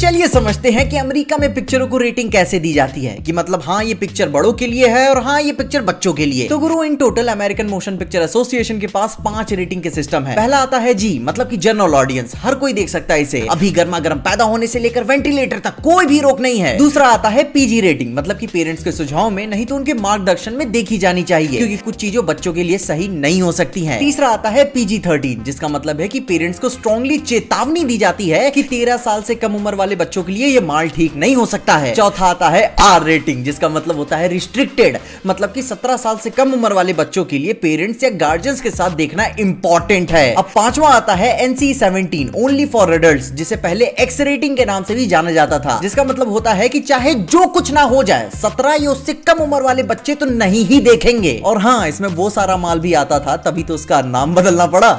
चलिए समझते हैं कि अमेरिका में पिक्चरों को रेटिंग कैसे दी जाती है कि मतलब हाँ ये पिक्चर बड़ों के लिए है और हाँ ये पिक्चर बच्चों के लिए तो गुरु in total American Motion Picture Association के पास पांच रेटिंग के सिस्टम है पहला आता है जी मतलब की जनरल ऑडियंस हर कोई देख सकता है इसे अभी गर्मा गर्म पैदा होने से लेकर वेंटिलेटर तक कोई भी रोक नहीं है दूसरा आता है पीजी रेटिंग मतलब की पेरेंट्स के सुझाव में नहीं तो उनके मार्गदर्शन में देखी जानी चाहिए क्योंकि कुछ चीजों बच्चों के लिए सही नहीं हो सकती है तीसरा आता है पीजी थर्टीन जिसका मतलब है की पेरेंट्स को स्ट्रॉन्गली चेतावनी दी जाती है की तेरह साल से कम उम्र वाले वाले बच्चों के लिए ये माल ठीक नहीं हो सकता है चौथा आता है आर रेटिंग जिसका मतलब होता है रिस्ट्रिक्टेड मतलब कि 17 साल से कम उम्र वाले बच्चों के लिए पेरेंट्स या गार्जियंस के साथ देखना इंपॉर्टेंट है अब पांचवा आता है NC seventeen only for adult जिसे पहले एक्स रेटिंग के नाम से भी जाना जाता था जिसका मतलब होता है की चाहे जो कुछ ना हो जाए सत्रह या उससे कम उम्र वाले बच्चे तो नहीं ही देखेंगे और हाँ इसमें वो सारा माल भी आता था तभी तो उसका नाम बदलना पड़ा